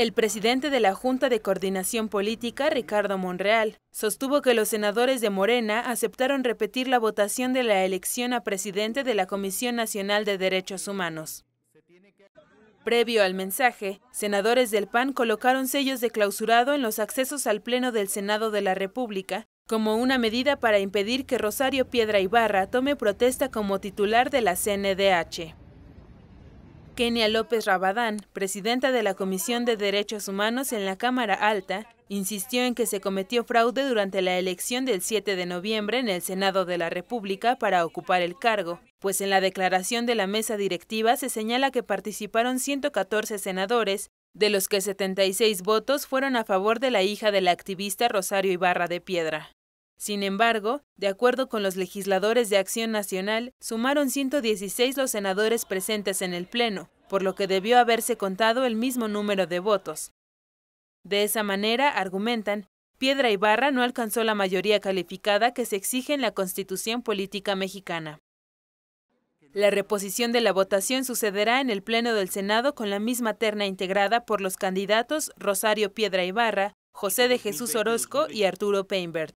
El presidente de la Junta de Coordinación Política, Ricardo Monreal, sostuvo que los senadores de Morena aceptaron repetir la votación de la elección a presidente de la Comisión Nacional de Derechos Humanos. Previo al mensaje, senadores del PAN colocaron sellos de clausurado en los accesos al Pleno del Senado de la República como una medida para impedir que Rosario Piedra Ibarra tome protesta como titular de la CNDH. Kenia López Rabadán, presidenta de la Comisión de Derechos Humanos en la Cámara Alta, insistió en que se cometió fraude durante la elección del 7 de noviembre en el Senado de la República para ocupar el cargo, pues en la declaración de la mesa directiva se señala que participaron 114 senadores, de los que 76 votos fueron a favor de la hija del activista Rosario Ibarra de Piedra. Sin embargo, de acuerdo con los legisladores de Acción Nacional, sumaron 116 los senadores presentes en el Pleno, por lo que debió haberse contado el mismo número de votos. De esa manera, argumentan, Piedra Ibarra no alcanzó la mayoría calificada que se exige en la Constitución Política Mexicana. La reposición de la votación sucederá en el Pleno del Senado con la misma terna integrada por los candidatos Rosario Piedra Ibarra, José de Jesús Orozco y Arturo Peinbert.